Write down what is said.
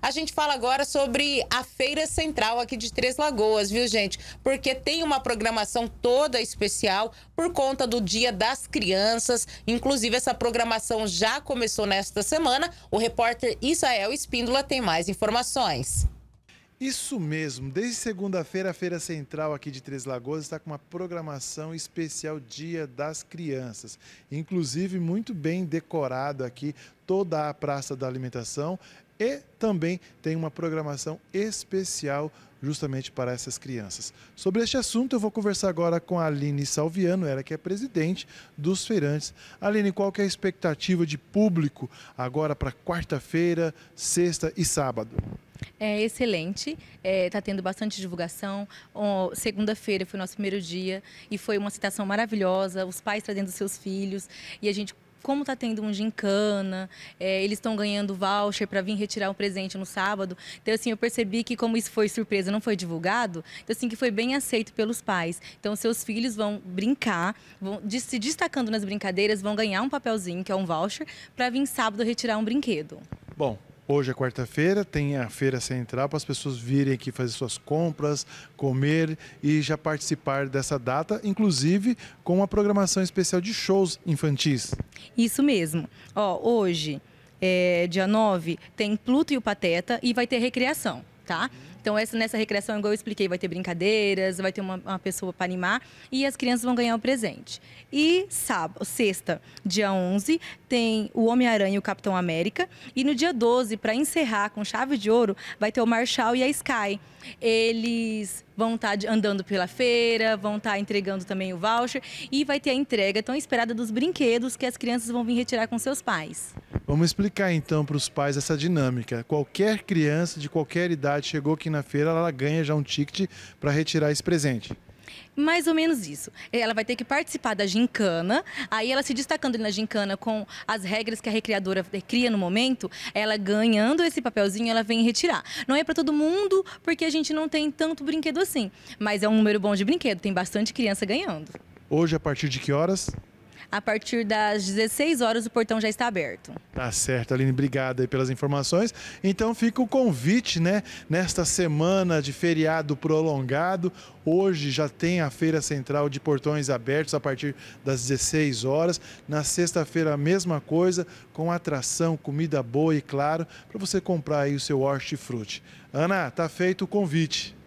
A gente fala agora sobre a Feira Central aqui de Três Lagoas, viu, gente? Porque tem uma programação toda especial por conta do Dia das Crianças. Inclusive, essa programação já começou nesta semana. O repórter Israel Espíndola tem mais informações. Isso mesmo, desde segunda-feira, a Feira Central aqui de Três Lagoas está com uma programação especial Dia das Crianças. Inclusive, muito bem decorado aqui toda a Praça da Alimentação e também tem uma programação especial justamente para essas crianças. Sobre este assunto, eu vou conversar agora com a Aline Salviano, ela que é presidente dos feirantes. Aline, qual que é a expectativa de público agora para quarta-feira, sexta e sábado? É excelente, está é, tá tendo bastante divulgação. Segunda-feira foi nosso primeiro dia e foi uma citação maravilhosa, os pais trazendo seus filhos e a gente como está tendo um gincana, é, eles estão ganhando voucher para vir retirar um presente no sábado. Então, assim, eu percebi que como isso foi surpresa, não foi divulgado, então, assim, que foi bem aceito pelos pais. Então, seus filhos vão brincar, vão de, se destacando nas brincadeiras, vão ganhar um papelzinho, que é um voucher, para vir sábado retirar um brinquedo. Bom, Hoje é quarta-feira, tem a feira central para as pessoas virem aqui fazer suas compras, comer e já participar dessa data, inclusive com uma programação especial de shows infantis. Isso mesmo. Ó, hoje, é, dia 9, tem Pluto e o Pateta e vai ter recriação tá? Então, essa, nessa recreação, igual eu expliquei, vai ter brincadeiras, vai ter uma, uma pessoa para animar e as crianças vão ganhar o um presente. E sábado, sexta, dia 11, tem o Homem-Aranha e o Capitão América. E no dia 12, para encerrar com chave de ouro, vai ter o Marshall e a Sky. Eles vão tá estar andando pela feira, vão estar tá entregando também o voucher e vai ter a entrega tão esperada dos brinquedos que as crianças vão vir retirar com seus pais. Vamos explicar então para os pais essa dinâmica. Qualquer criança de qualquer idade chegou aqui na feira, ela ganha já um ticket para retirar esse presente. Mais ou menos isso. Ela vai ter que participar da gincana, aí ela se destacando na gincana com as regras que a recreadora eh, cria no momento, ela ganhando esse papelzinho, ela vem retirar. Não é para todo mundo, porque a gente não tem tanto brinquedo assim, mas é um número bom de brinquedo, tem bastante criança ganhando. Hoje, a partir de que horas? a partir das 16 horas o portão já está aberto. Tá certo, Aline, obrigado pelas informações. Então fica o convite, né? Nesta semana de feriado prolongado, hoje já tem a Feira Central de Portões Abertos a partir das 16 horas. Na sexta-feira, a mesma coisa, com atração, comida boa e claro, para você comprar aí o seu hortifruti. Ana, tá feito o convite.